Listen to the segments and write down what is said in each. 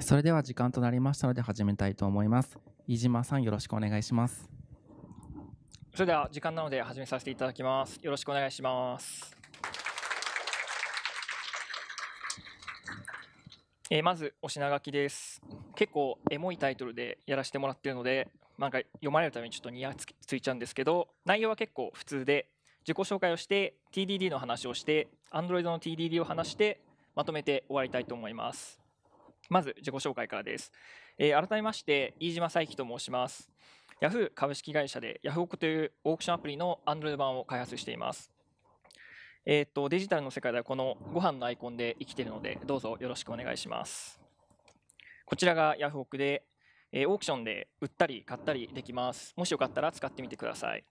それでは時間となりましたので始めたいと思います。飯島さんよろしくお願いします。それでは時間なので始めさせていただきます。よろしくお願いします。えまずお品書きです。結構エモいタイトルでやらせてもらっているので、なんか読まれるためにちょっとニヤつついちゃうんですけど、内容は結構普通で、自己紹介をして、TDD の話をして、Android の TDD を話して、まとめて終わりたいと思います。まず自己紹介からです。えー、改めまして、飯島佐伯と申します。Yahoo 株式会社で Yahoo というオークションアプリの Android 版を開発しています。えー、っと、デジタルの世界ではこのご飯のアイコンで生きているので、どうぞよろしくお願いします。こちらが Yahoo で、えー、オークションで売ったり買ったりできます。もしよかったら使ってみてください。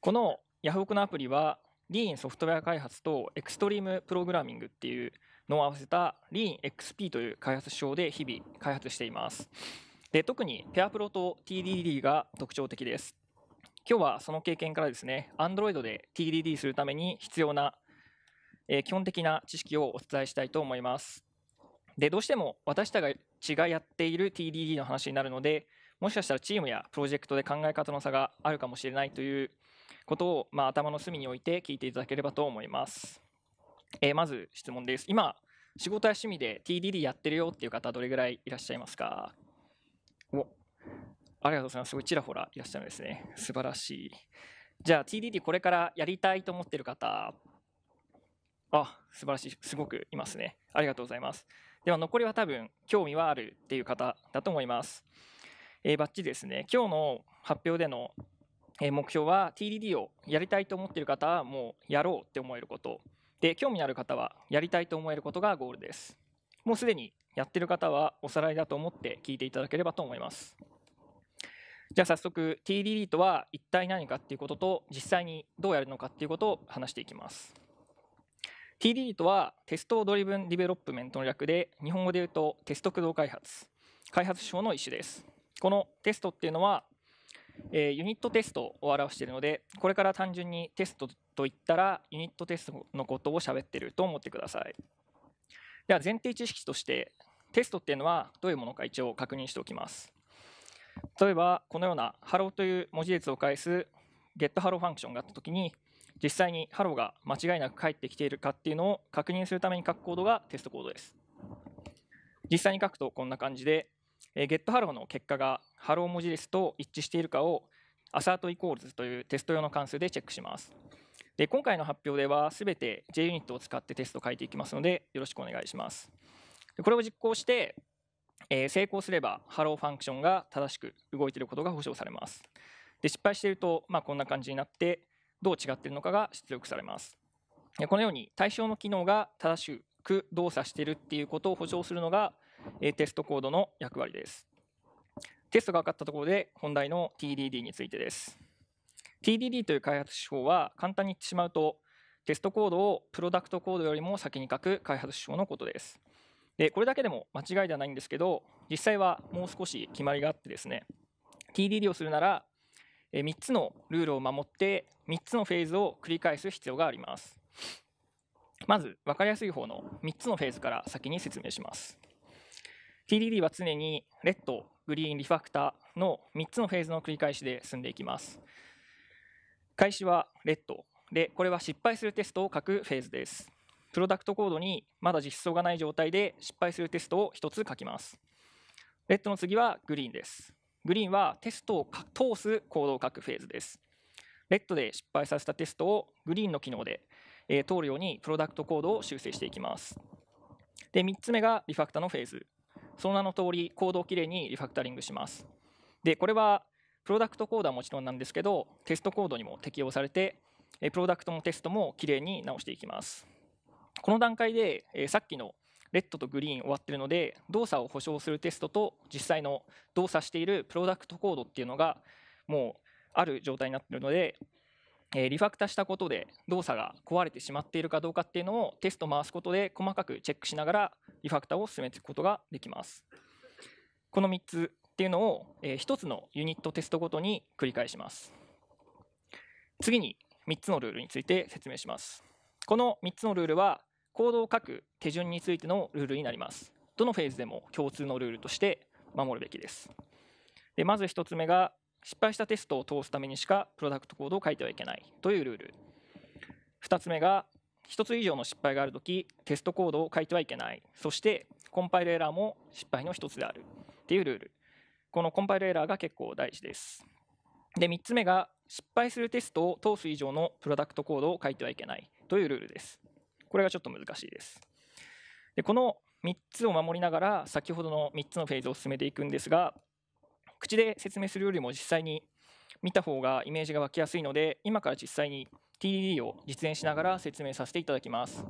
この Yahoo のアプリはリーンソフトウェア開発とエクストリームプログラミングっていうのを合わせたリーン XP という開発手法で日々開発しています。で特にペアプロと TDD が特徴的です。今日はその経験からですね、Android で TDD するために必要な、えー、基本的な知識をお伝えしたいと思います。で、どうしても私たちがやっている TDD の話になるので、もしかしたらチームやプロジェクトで考え方の差があるかもしれないということを、まあ、頭の隅に置いて聞いていただければと思います。えー、まず質問です。今、仕事や趣味で TDD やってるよっていう方、どれぐらいいらっしゃいますかおありがとうございます。すごいちらほらいらっしゃるんですね。素晴らしい。じゃあ TDD これからやりたいと思ってる方、あ、素晴らしい。すごくいますね。ありがとうございます。では残りは多分興味はあるっていう方だと思います。えー、バッチリですね。今日の発表での目標は TDD をやりたいと思っている方はもうやろうって思えることで興味のある方はやりたいと思えることがゴールですもうすでにやってる方はおさらいだと思って聞いていただければと思いますじゃあ早速 TDD とは一体何かっていうことと実際にどうやるのかっていうことを話していきます TDD とはテストドリブンディベロップメントの略で日本語で言うとテスト駆動開発開発手法の一種ですこのテストっていうのはえユニットテストを表しているので、これから単純にテストといったら、ユニットテストのことを喋ってると思ってください。では、前提知識として、テストっていうのはどういうものか一応確認しておきます。例えば、このような Hello という文字列を返す GetHello ファンクションがあったときに、実際に Hello が間違いなく返ってきているかっていうのを確認するために書くコードがテストコードです。実際に書くとこんな感じで、えットハローの結果がハロー文字列と一致しているかをアサートイコールズというテスト用の関数でチェックします。で今回の発表ではすべて JUnit を使ってテストを書いていきますのでよろしくお願いします。これを実行して、えー、成功すればハローファンクションが正しく動いていることが保証されます。で失敗していると、まあ、こんな感じになってどう違っているのかが出力されます。このように対象の機能が正しく動作しているっていうことを保証するのがテストコードの役割です。テストが分かったところで本題の TDD についてです。TDD という開発手法は簡単に言ってしまうとテストコードをプロダクトコードよりも先に書く開発手法のことです。でこれだけでも間違いではないんですけど実際はもう少し決まりがあってですね TDD をするなら3つのルールを守って3つのフェーズを繰り返す必要がありますまず分かりやすい方の3つのフェーズから先に説明します TDD は常にレッド、グリーン、リファクターの3つのフェーズの繰り返しで進んでいきます。開始はレッドで、これは失敗するテストを書くフェーズです。プロダクトコードにまだ実装がない状態で失敗するテストを1つ書きます。レッドの次はグリーンです。グリーンはテストを通すコードを書くフェーズです。レッドで失敗させたテストをグリーンの機能で、え通るようにプロダクトコードを修正していきます。で3つ目がリファクタのフェーズ。その名の通りコードをきれいにリファクタリングします。で、これはプロダクトコードはもちろんなんですけど、テストコードにも適用されて、プロダクトのテストもきれいに直していきます。この段階で、さっきのレッドとグリーン終わってるので、動作を保証するテストと実際の動作しているプロダクトコードっていうのがもうある状態になってるので、えリファクタしたことで動作が壊れてしまっているかどうかっていうのをテスト回すことで細かくチェックしながらリファクタを進めていくことができます。この3つっていうのを、え1つのユニットテストごとに繰り返します。次に3つのルールについて説明します。この3つのルールはコードを書く手順についてのルールになります。どのフェーズでも共通のルールとして守るべきです。でまず1つ目が失敗したテストを通すためにしかプロダクトコードを書いてはいけないというルール2つ目が1つ以上の失敗があるときテストコードを書いてはいけないそしてコンパイルエラーも失敗の1つであるというルールこのコンパイルエラーが結構大事ですで3つ目が失敗するテストを通す以上のプロダクトコードを書いてはいけないというルールですこれがちょっと難しいですでこの3つを守りながら先ほどの3つのフェーズを進めていくんですが口で説明するよりも実際に見た方がイメージが湧きやすいので今から実際に TDD を実演しながら説明させていただきます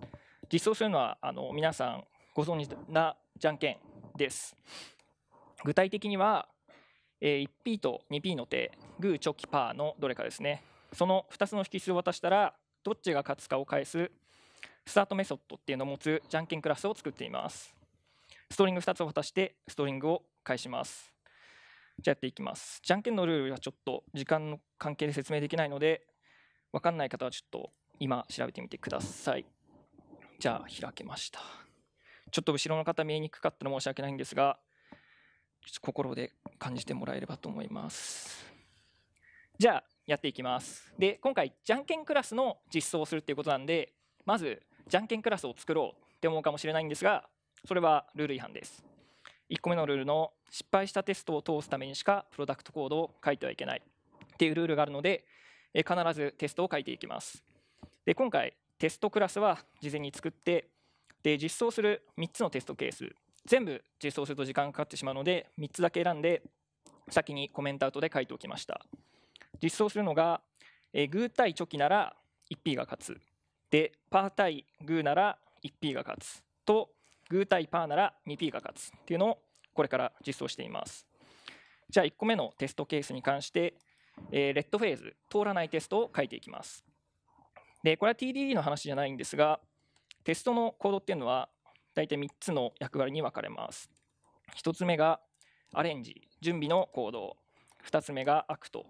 実装するのはあの皆さんご存知なじゃんけんです具体的には、え 1P と 2P の手グーチョキパーのどれかですねその2つの引数を渡したらどっちが勝つかを返すスタートメソッドっていうのを持つじゃんけんクラスを作っていますストリング2つを渡してストリングを返しますじゃあやっていきます。じゃんけんのルールはちょっと時間の関係で説明できないので、わかんない方はちょっと今調べてみてください。じゃあ開けました。ちょっと後ろの方見えにくかったら申し訳ないんですが、心で感じてもらえればと思います。じゃあやっていきます。で、今回、じゃんけんクラスの実装をするっていうことなんで、まず、じゃんけんクラスを作ろうって思うかもしれないんですが、それはルール違反です。1個目のルールの失敗したテストを通すためにしかプロダクトコードを書いてはいけないっていうルールがあるので、え必ずテストを書いていきます。で今回テストクラスは事前に作ってで実装する3つのテストケース全部実装すると時間かかってしまうので3つだけ選んで先にコメントアウトで書いておきました実装するのが、えグー対チョキなら 1P が勝つでパー対グーなら 1P が勝つとグー対パーなら 2P が勝つっていうのをこれから実装しています。じゃあ1個目のテストケースに関して、えー、レッドフェーズ、通らないテストを書いていきます。で、これは TDD の話じゃないんですが、テストのコードっていうのは大体3つの役割に分かれます。1つ目がアレンジ、準備の行動。2つ目がアクト、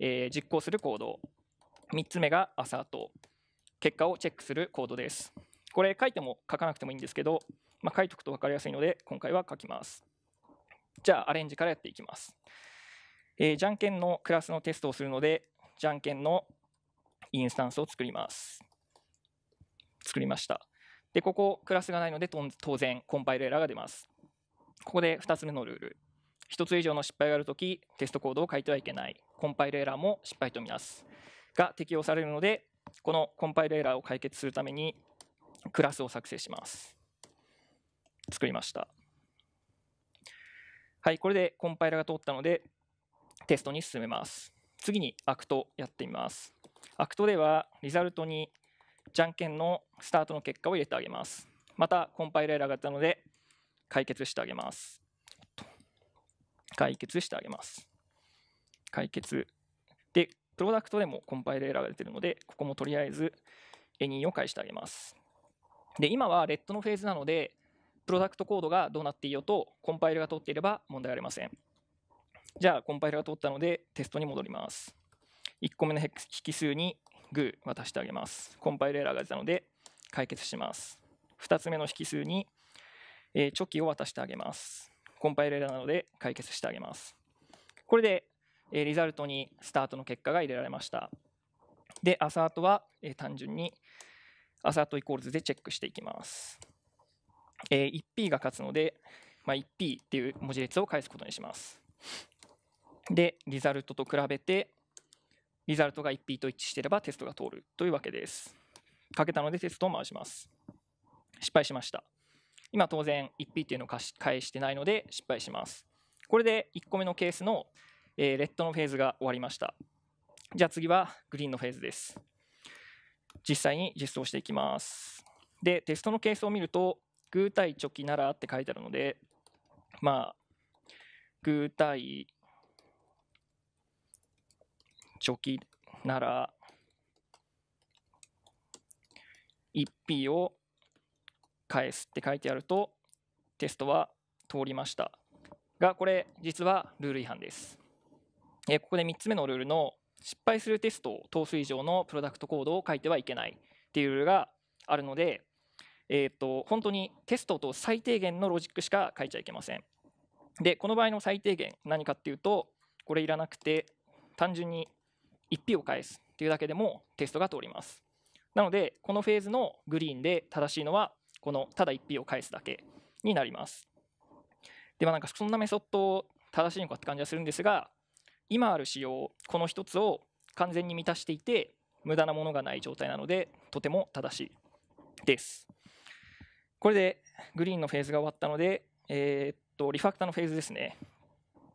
えー、実行する行動。3つ目がアサート、結果をチェックするコードです。これ書いても書かなくてもいいんですけど、まあ、書いておくと分かりやすいので、今回は書きます。じゃあ、アレンジからやっていきます。えー、じゃんけんのクラスのテストをするので、じゃんけんのインスタンスを作ります。作りました。で、ここ、クラスがないので、当然、コンパイルエラーが出ます。ここで2つ目のルール。1つ以上の失敗があるとき、テストコードを書いてはいけない。コンパイルエラーも失敗とみなす。が適用されるので、このコンパイルエラーを解決するために、クラスを作成します。作りました。はい、これでコンパイラが通ったので、テストに進めます。次に ACT やってみます。アクトでは、リザルトにじゃんけんのスタートの結果を入れてあげます。また、コンパイラーがあったので、解決してあげます。解決してあげます。解決。で、プロダクトでもコンパイルエラーが出てるので、ここもとりあえず a ニーを返してあげます。で、今はレッドのフェーズなので、プロダクトコードがどうなっていいよと、コンパイルが通っていれば問題ありません。じゃあ、コンパイルが通ったので、テストに戻ります。1個目の引数にグー渡してあげます。コンパイルエラーが出たので、解決します。2つ目の引数に、えチョキを渡してあげます。コンパイルエラーなので解決してあげます。これで、えリザルトにスタートの結果が入れられました。で、アサートは、え単純にアサートイコールズでチェックしていきます。えー、1P が勝つので、まあ、1P っていう文字列を返すことにします。で、リザルトと比べて、リザルトが 1P と一致していればテストが通るというわけです。かけたのでテストを回します。失敗しました。今当然 1P っていうのを返してないので失敗します。これで1個目のケースの、えー、レッドのフェーズが終わりました。じゃあ次はグリーンのフェーズです。実際に実装していきます。で、テストのケースを見ると、グー対チョキならって書いてあるので、まあ、グー対チョキなら、1 p を返すって書いてあると、テストは通りました。が、これ、実はルール違反です。えここで3つ目のルールの、失敗するテストを通す以上のプロダクトコードを書いてはいけないっていうルールがあるので、えーと、本当にテストと最低限のロジックしか書いちゃいけません。で、この場合の最低限、何かっていうと、これいらなくて、単純に 1p を返すっていうだけでもテストが通ります。なので、このフェーズのグリーンで正しいのは、このただ 1p を返すだけになります。では、なんかそんなメソッド正しいのかって感じがするんですが、今ある仕様、この1つを完全に満たしていて、無駄なものがない状態なので、とても正しいです。これでグリーンのフェーズが終わったので、えー、っと、リファクタのフェーズですね。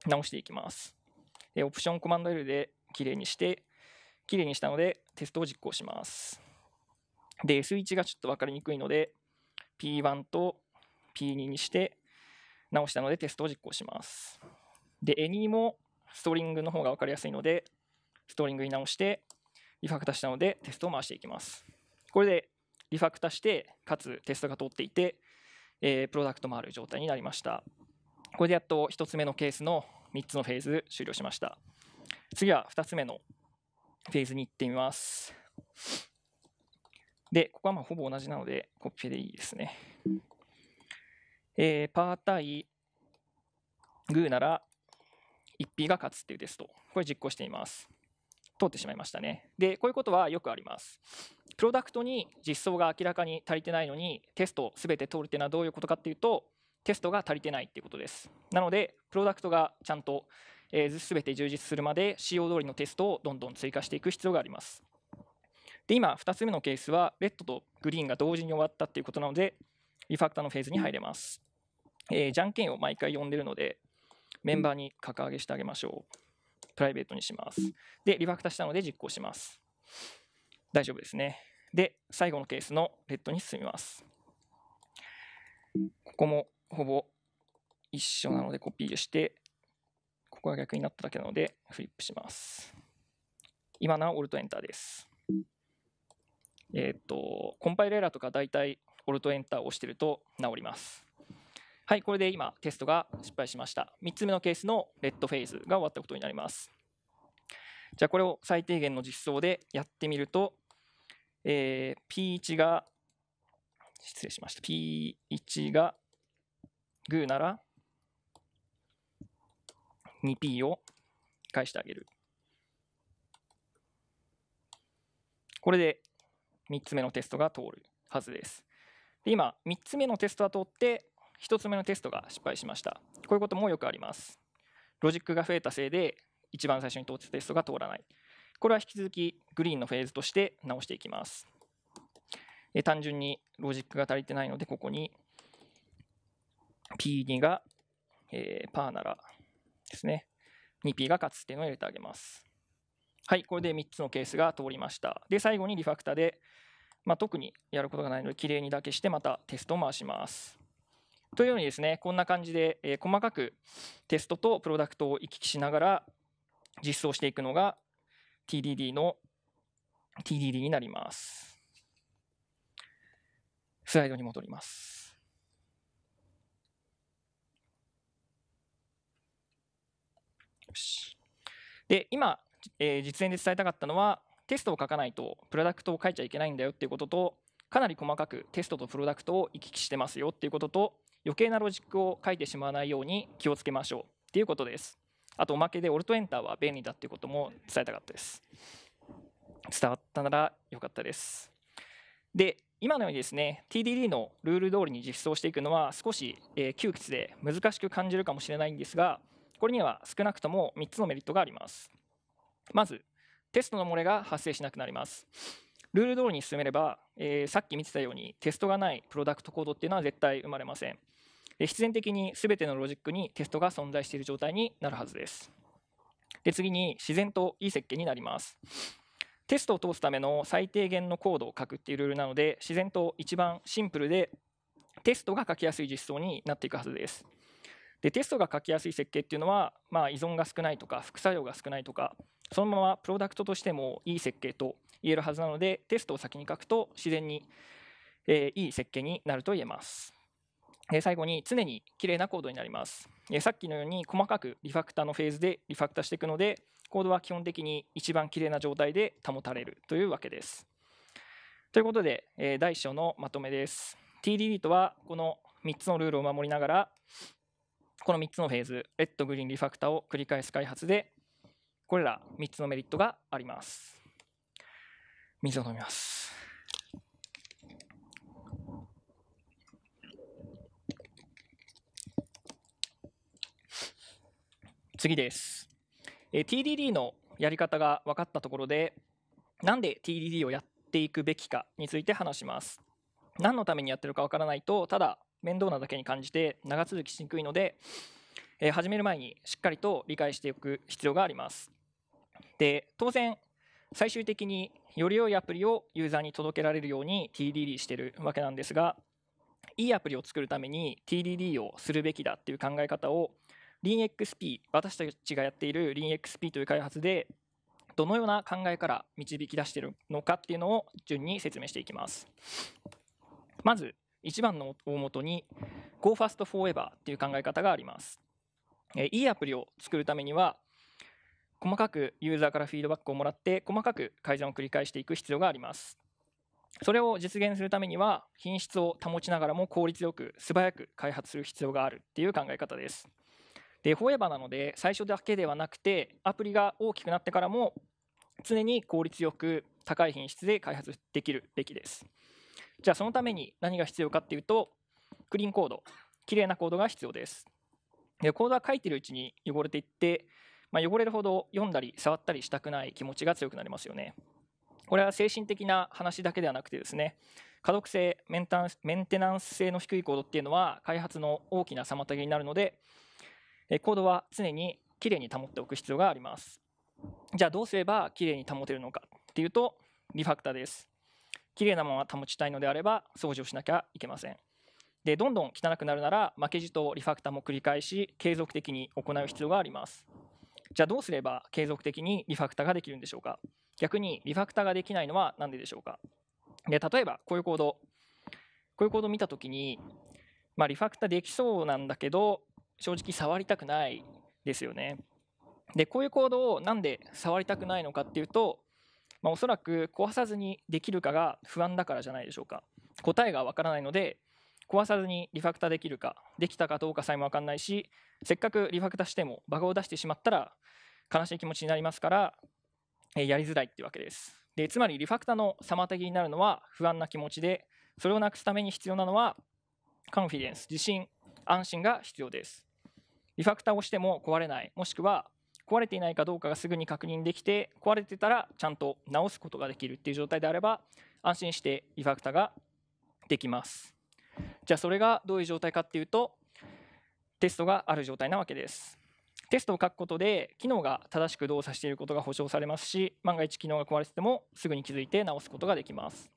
直していきます。でオプションコマンド L で綺麗にして、綺麗にしたのでテストを実行します。で、S1 がちょっと分かりにくいので、P1 と P2 にして直したのでテストを実行します。で、Any もストリングの方が分かりやすいので、ストリングに直して、リファクタしたのでテストを回していきます。これでリファクタして、かつテストが通っていて、えプロダクトもある状態になりました。これでやっと1つ目のケースの3つのフェーズ終了しました。次は2つ目のフェーズに行ってみます。で、ここはまほぼ同じなので、コピペでいいですね。えー、パー対グーなら、1P が勝つっていうテスト。これ実行しています。通ってしまいましたね。で、こういうことはよくあります。プロダクトに実装が明らかに足りてないのに、テスト全て通るっていうのはどういうことかっていうと、テストが足りてないっていうことです。なので、プロダクトがちゃんと、えー、全て充実するまで、仕様通りのテストをどんどん追加していく必要があります。で、今、2つ目のケースは、レッドとグリーンが同時に終わったっていうことなので、リファクターのフェーズに入れます。えー、じゃんけんを毎回呼んでるので、メンバーに格上げしてあげましょう。プライベートにします。で、リファクターしたので実行します。大丈夫ですね。で、最後のケースのレッドに進みます。ここもほぼ一緒なのでコピーして、ここが逆になっただけなのでフリップします。今なお Alt Enter です。えっ、と、コンパイルエラーとか大体 Alt Enter を押してると直ります。はい、これで今テストが失敗しました。3つ目のケースのレッドフェーズが終わったことになります。じゃあこれを最低限の実装でやってみると、えー、P1 が、失礼しました。P1 がグーなら 2P を返してあげる。これで3つ目のテストが通るはずです。で今、3つ目のテストは通って、1つ目のテストが失敗しました。こういうこともよくあります。ロジックが増えたせいで、一番最初に通ったテストが通らない。これは引き続きグリーンのフェーズとして直していきます。単純にロジックが足りてないので、ここに P2 が、えー、パーならですね、2P が勝つっていうのを入れてあげます。はい、これで3つのケースが通りました。で、最後にリファクタで、まあ、特にやることがないので、きれいにだけしてまたテストを回します。というようにですね、こんな感じで、え細かくテストとプロダクトを行き来しながら実装していくのが TDD の TDD になります。スライドに戻ります。で、今、え実演で伝えたかったのは、テストを書かないとプロダクトを書いちゃいけないんだよっていうことと、かなり細かくテストとプロダクトを行き来してますよっていうことと、余計なロジックを書いてしまわないように気をつけましょうっていうことです。あとおまけでオルトエンターは便利だっていうことも伝えたかったです。伝わったならよかったです。で、今のようにですね、TDD のルール通りに実装していくのは少し、え窮屈で難しく感じるかもしれないんですが、これには少なくとも3つのメリットがあります。まず、テストの漏れが発生しなくなります。ルール通りに進めれば、えー、さっき見てたようにテストがないプロダクトコードっていうのは絶対生まれません。必然的に全てのロジックにテストが存在している状態になるはずです。で次に自然といい設計になります。テストを通すための最低限のコードを書くっていうルールなので自然と一番シンプルでテストが書きやすい実装になっていくはずです。でテストが書きやすい設計っていうのは、まあ、依存が少ないとか副作用が少ないとかそのままプロダクトとしてもいい設計と言えるはずなのでテストを先に書くと自然に、えー、いい設計になると言えます。最後に常に綺麗なコードになります。さっきのように細かくリファクターのフェーズでリファクターしていくので、コードは基本的に一番綺麗な状態で保たれるというわけです。ということで、第1章のまとめです。TDD とはこの3つのルールを守りながら、この3つのフェーズ、レッド、グリーン、リファクターを繰り返す開発で、これら3つのメリットがあります。水を飲みます。次です。え TDD のやり方が分かったところで、なんで TDD をやっていくべきかについて話します。何のためにやってるか分からないと、ただ面倒なだけに感じて長続きしにくいので、え始める前にしっかりと理解しておく必要があります。で、当然、最終的により良いアプリをユーザーに届けられるように TDD してるわけなんですが、いいアプリを作るために TDD をするべきだっていう考え方を LeanXP、私たちがやっている LeanXP という開発で、どのような考えから導き出しているのかっていうのを順に説明していきます。まず、一番の大元に GoFastForever っていう考え方があります。いいアプリを作るためには、細かくユーザーからフィードバックをもらって、細かく改善を繰り返していく必要があります。それを実現するためには、品質を保ちながらも効率よく素早く開発する必要があるっていう考え方です。で、フォーエバーなので、最初だけではなくて、アプリが大きくなってからも、常に効率よく高い品質で開発できるべきです。じゃあ、そのために何が必要かっていうと、クリーンコード、きれいなコードが必要です。で、コードは書いてるうちに汚れていって、まあ、汚れるほど読んだり触ったりしたくない気持ちが強くなりますよね。これは精神的な話だけではなくてですね、可読性メンテナンス性の低いコードっていうのは開発の大きな妨げになるのでコードは常にきれいに保っておく必要があります。じゃあどうすればきれいに保てるのかっていうと、リファクターです。きれいなまま保ちたいのであれば掃除をしなきゃいけません。で、どんどん汚くなるなら負けじとリファクターも繰り返し継続的に行う必要があります。じゃあどうすれば継続的にリファクターができるんでしょうか逆にリファクターができないのは何ででしょうかで例えばこういうコードこういうコードを見た時に、まあ、リファクターできそうなんだけど正直触りたくないですよね。でこういう行動をなんで触りたくないのかっていうと、まあ、おそらく壊さずにできるかが不安だからじゃないでしょうか答えがわからないので壊さずにリファクターできるかできたかどうかさえもわかんないしせっかくリファクターしてもバグを出してしまったら悲しい気持ちになりますから、えー、やりづらいっていうわけですでつまりリファクターの妨げになるのは不安な気持ちでそれをなくすために必要なのはコンフィデンス自信安心が必要ですリファクターをしても壊れない、もしくは壊れていないかどうかがすぐに確認できて、壊れてたらちゃんと直すことができるっていう状態であれば、安心してリファクターができます。じゃあそれがどういう状態かっていうと、テストがある状態なわけです。テストを書くことで機能が正しく動作していることが保証されますし万が一機能が壊れててもすぐに気づいて直すことができます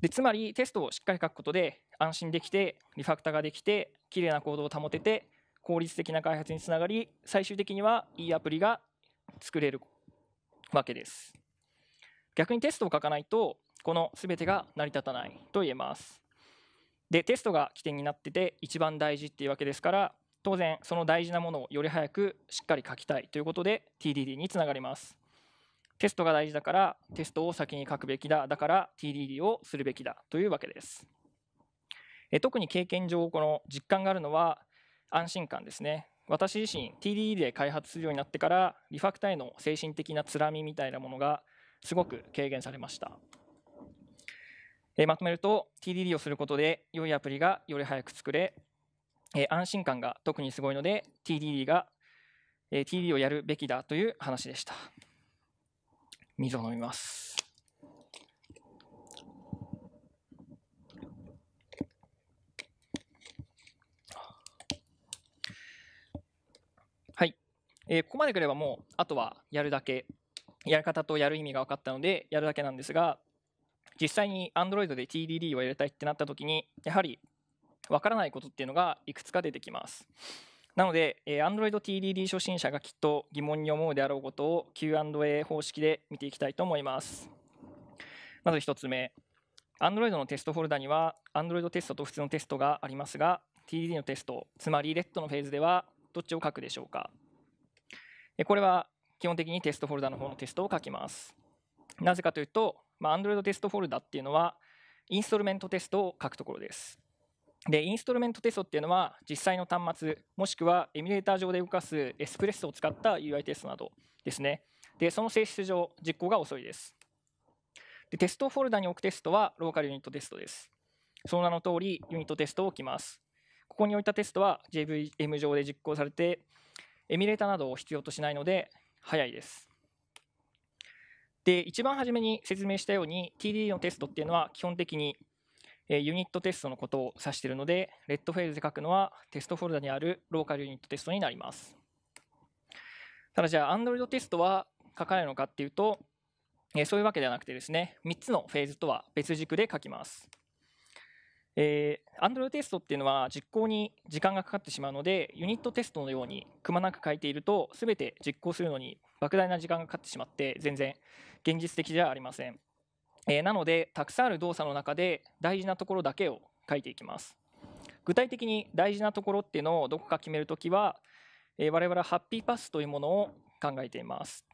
でつまりテストをしっかり書くことで安心できてリファクターができてきれいなコードを保てて効率的な開発につながり最終的にはいいアプリが作れるわけです逆にテストを書かないとこの全てが成り立たないと言えますでテストが起点になってて一番大事っていうわけですから当然その大事なものをより早くしっかり書きたいということで TDD につながりますテストが大事だからテストを先に書くべきだだから TDD をするべきだというわけですえ特に経験上この実感があるのは安心感ですね私自身 TDD で開発するようになってからリファクターへの精神的なつらみみたいなものがすごく軽減されましたえまとめると TDD をすることで良いアプリがより早く作れえ安心感が特にすごいので TDD が TDD をやるべきだという話でした。水を飲みます。はい。えー、ここまでくればもう、あとはやるだけ、やり方とやる意味が分かったので、やるだけなんですが、実際に Android で TDD をやりたいってなった時に、やはり分からないことっていうのがいくつか出てきます。なので、え Android TDD 初心者がきっと疑問に思うであろうことを Q&A 方式で見ていきたいと思います。まず1つ目、Android のテストフォルダには Android テストと普通のテストがありますが、TDD のテスト、つまり RED のフェーズではどっちを書くでしょうか。これは基本的にテストフォルダの方のテストを書きます。なぜかというと、まあ、Android テストフォルダっていうのは、インストルメントテストを書くところです。でインストルメントテストっていうのは実際の端末もしくはエミュレーター上で動かすエスプレッソを使った UI テストなどですねでその性質上実行が遅いですでテストフォルダに置くテストはローカルユニットテストですその名の通りユニットテストを置きますここに置いたテストは JVM 上で実行されてエミュレーターなどを必要としないので早いですで一番初めに説明したように TDD のテストっていうのは基本的にユニットテストのことを指しているので、レッドフェーズで書くのはテストフォルダにあるローカルユニットテストになります。ただじゃあ、Android テストは書かれるのかっていうと、えそういうわけではなくてですね、3つのフェーズとは別軸で書きます。えー、Android テストっていうのは実行に時間がかかってしまうので、ユニットテストのようにくまなく書いていると、すべて実行するのに莫大な時間がかかってしまって、全然現実的じゃありません。えー、なのでたくさんある動作の中で大事なところだけを書いていきます具体的に大事なところっていうのをどこか決めるときは、えー、我々はハッピーパスというものを考えています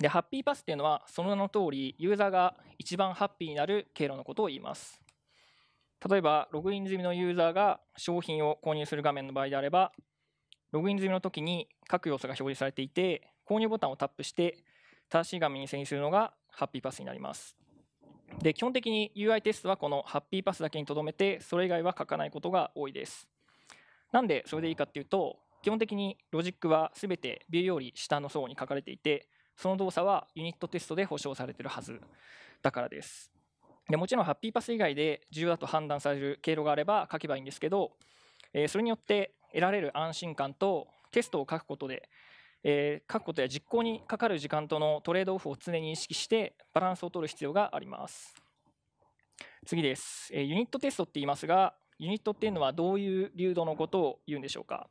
でハッピーパスっていうのはその名の通りユーザーが一番ハッピーになる経路のことを言います例えばログイン済みのユーザーが商品を購入する画面の場合であればログイン済みの時に各要素が表示されていて購入ボタンをタップして正しい画面に遷移するのがハッピーパスになりますで基本的に UI テストはこのハッピーパスだけにとどめてそれ以外は書かないことが多いですなんでそれでいいかっていうと基本的にロジックは全てビューより下の層に書かれていてその動作はユニットテストで保証されてるはずだからですでもちろんハッピーパス以外で重要だと判断される経路があれば書けばいいんですけど、えー、それによって得られる安心感とテストを書くことでえー、書くことや実行にかかる時間とのトレードオフを常に意識してバランスを取る必要があります。次です。えー、ユニットテストって言いますが、ユニットっていうのはどういう流度のことを言うんでしょうか。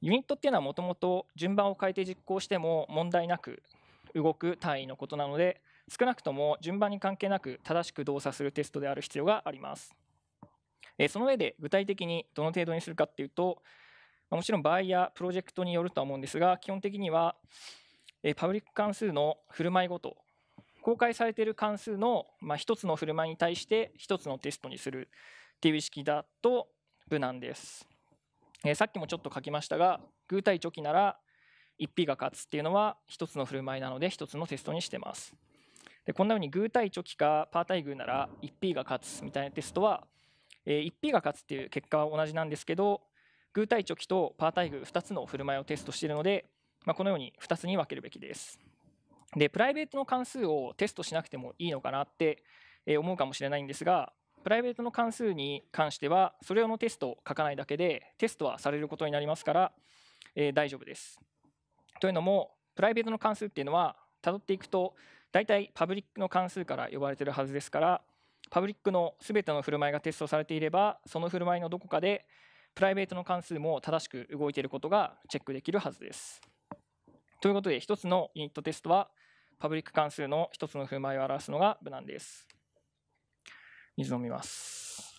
ユニットっていうのはもともと順番を変えて実行しても問題なく動く単位のことなので、少なくとも順番に関係なく正しく動作するテストである必要があります。その上で具体的にどの程度にするかっていうと、もちろん場合やプロジェクトによるとは思うんですが、基本的には、えパブリック関数の振る舞いごと、公開されている関数の、ま1つの振る舞いに対して1つのテストにするっていう意識だと無難です。えさっきもちょっと書きましたが、偶対チョキなら1 p が勝つっていうのは1つの振る舞いなので1つのテストにしてます。でこんなふうに偶対チョキかパー対偶なら 1P が勝つみたいなテストは、え 1P が勝つっていう結果は同じなんですけど偶対チとパー対偶2つの振る舞いをテストしているので、まあ、このように2つに分けるべきです。で、プライベートの関数をテストしなくてもいいのかなって思うかもしれないんですが、プライベートの関数に関しては、それ用のテストを書かないだけで、テストはされることになりますから、えー、大丈夫です。というのも、プライベートの関数っていうのは、たどっていくと、大体パブリックの関数から呼ばれてるはずですから、パブリックのすべての振る舞いがテストされていれば、その振る舞いのどこかでプライベートの関数も正しく動いていることがチェックできるはずです。ということで、1つのユニットテストは、パブリック関数の1つの振る舞いを表すのが無難です。水飲みます。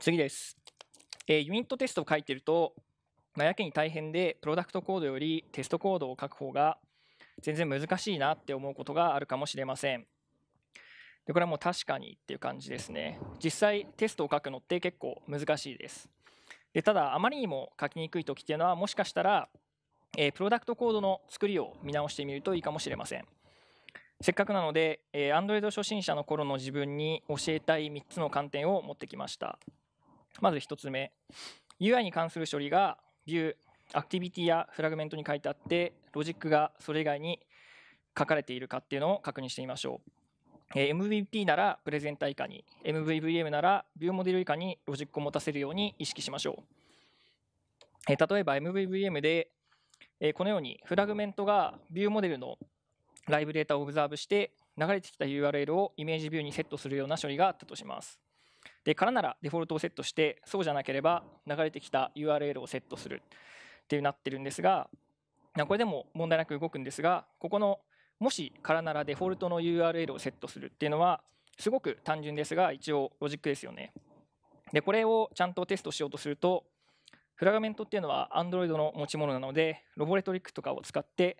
次です。えー、ユニットテストを書いていると、まあ、やけに大変で、プロダクトコードよりテストコードを書く方が全然難しいなって思うことがあるかもしれません。でこれはもう確かにっていう感じですね。実際テストを書くのって結構難しいです。でただあまりにも書きにくい時っていうのはもしかしたら、えー、プロダクトコードの作りを見直してみるといいかもしれません。せっかくなので、えー、Android 初心者の頃の自分に教えたい3つの観点を持ってきました。まず1つ目、UI に関する処理が View、アクティビティやフラグメントに書いてあって、ロジックがそれ以外に書かれているかっていうのを確認してみましょう。え MVP ならプレゼンター以下に、MVVM ならビューモデル以下にロジックを持たせるように意識しましょう。え例えば MVVM で、えこのようにフラグメントがビューモデルのライブデータをオブザーブして流れてきた URL をイメージビューにセットするような処理があったとします。でからならデフォルトをセットしてそうじゃなければ流れてきた URL をセットするっていうなってるんですがこれでも問題なく動くんですがここのもし空ならデフォルトの URL をセットするっていうのはすごく単純ですが一応ロジックですよねでこれをちゃんとテストしようとするとフラグメントっていうのは Android の持ち物なのでロボレトリックとかを使って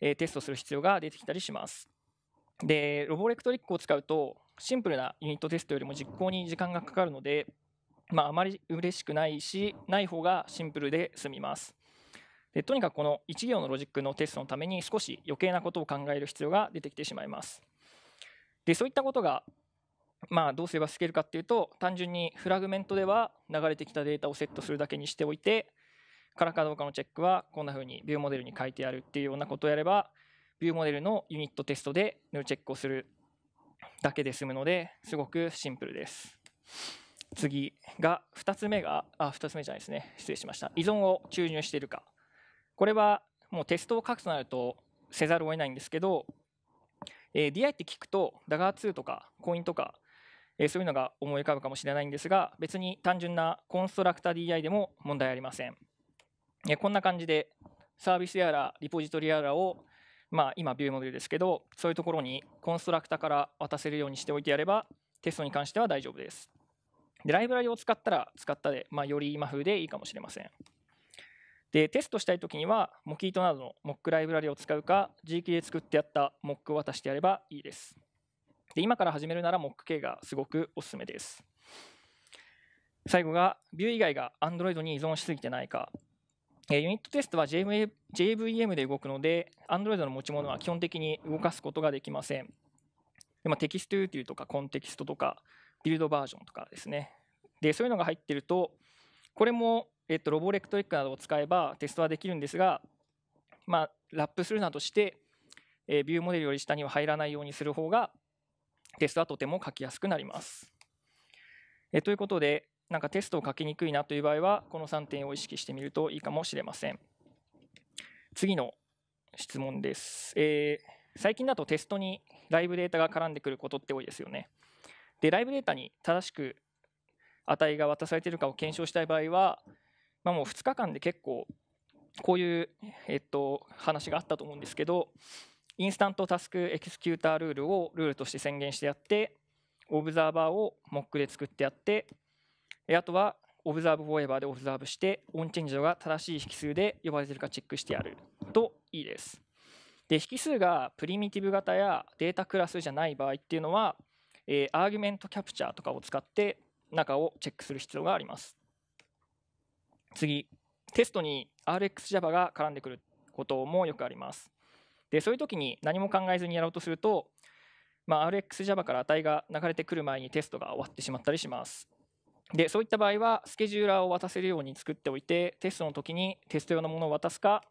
テストする必要が出てきたりしますでロボレクトリックを使うとシンプルなユニットテストよりも実行に時間がかかるので、まあ、あまり嬉しくないしない方がシンプルで済みますでとにかくこの1行のロジックのテストのために少し余計なことを考える必要が出てきてしまいます。でそういったことが、まあ、どうすれば防げるかっていうと単純にフラグメントでは流れてきたデータをセットするだけにしておいてからかどうかのチェックはこんなふうにビューモデルに書いてあるっていうようなことをやればビューモデルのユニットテストでヌルチェックをするだけで済むのですごくシンプルです。次が2つ目が、あ、2つ目じゃないですね。失礼しました。依存を注入しているか。これはもうテストを書くとなるとせざるを得ないんですけど、えー、DI って聞くと Dagger2 とかコインとか、えー、そういうのが思い浮かぶかもしれないんですが別に単純なコンストラクター DI でも問題ありません、えー、こんな感じでサービスやらリポジトリやらをまあ今ビューモデルですけどそういうところにコンストラクターから渡せるようにしておいてやればテストに関しては大丈夫ですでライブラリを使ったら使ったで、まあ、より今風でいいかもしれませんでテストしたい時にはモキートなどの Mock ライブラリを使うか GK で作ってやった Mock を渡してやればいいです。で今から始めるなら Mock がすごくおすすめです。最後が v i e 以外が Android に依存しすぎてないか。ユニットテストは JVM で動くので Android の持ち物は基本的に動かすことができません。でまあ、テキストユーティルとかコンテキストとかビルドバージョンとかですね。でそういうのが入ってるとこれもえっと、ロボレクトリックなどを使えばテストはできるんですが、まあ、ラップするなどして、えビューモデルより下には入らないようにする方がテストはとても書きやすくなります。えということで、なんかテストを書きにくいなという場合は、この3点を意識してみるといいかもしれません。次の質問です。えー、最近だとテストにライブデータが絡んでくることって多いですよね。で、ライブデータに正しく値が渡されているかを検証したい場合は、まあ、もう2日間で結構こういう、えっと、話があったと思うんですけどインスタントタスクエクスキュータールールをルールとして宣言してやってオブザーバーを Mock で作ってやってあとはオブザーブフォーエバーでオブザーブしてオンチェンジが正しい引数で呼ばれてるかチェックしてやるといいです。で引数がプリミティブ型やデータクラスじゃない場合っていうのは、えー、アーギュメントキャプチャーとかを使って中をチェックする必要があります。次、テストに RxJava が絡んでくることもよくあります。で、そういう時に何も考えずにやろうとすると、まあ、RxJava から値が流れてくる前にテストが終わってしまったりします。で、そういった場合は、スケジューラーを渡せるように作っておいて、テストの時にテスト用のものを渡すか、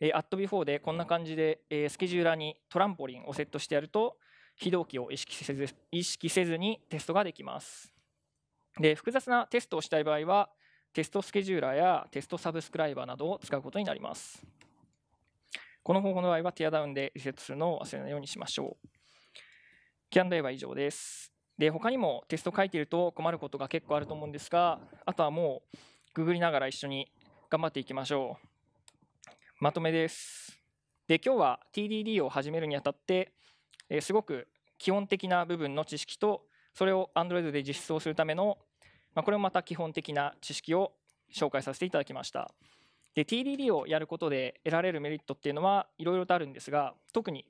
えー、@before でこんな感じで、えー、スケジューラーにトランポリンをセットしてやると、非同期を意識せず意識せずにテストができます。で、複雑なテストをしたい場合は、テストスケジューラーやテストサブスクライバーなどを使うことになります。この方法の場合はティアダウンでリセットするのを忘れないようにしましょう。Q&A は以上です。で、他にもテスト書いていると困ることが結構あると思うんですが、あとはもうググりながら一緒に頑張っていきましょう。まとめです。で、今日は TDD を始めるにあたって、えすごく基本的な部分の知識と、それを Android で実装するためのまあ、これもまた基本的な知識を紹介させていただきました。で、TDD をやることで得られるメリットっていうのはいろいろとあるんですが、特に、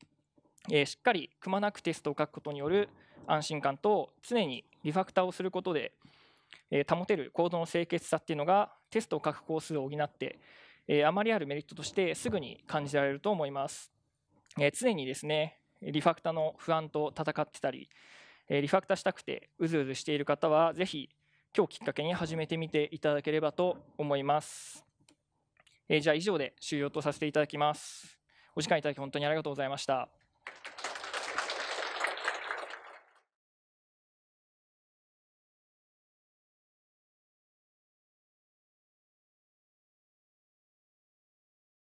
えー、しっかりくまなくテストを書くことによる安心感と、常にリファクターをすることで、えー、保てるコードの清潔さっていうのが、テストを書く工数を補って、えー、あまりあるメリットとしてすぐに感じられると思います。えー、常にですね、リファクタの不安と戦ってたり、えー、リファクタしたくてうずうずしている方は、ぜひ、今日きっかけに始めてみていただければと思います。えー、じゃあ以上で終了とさせていただきます。お時間いただき本当にありがとうございました。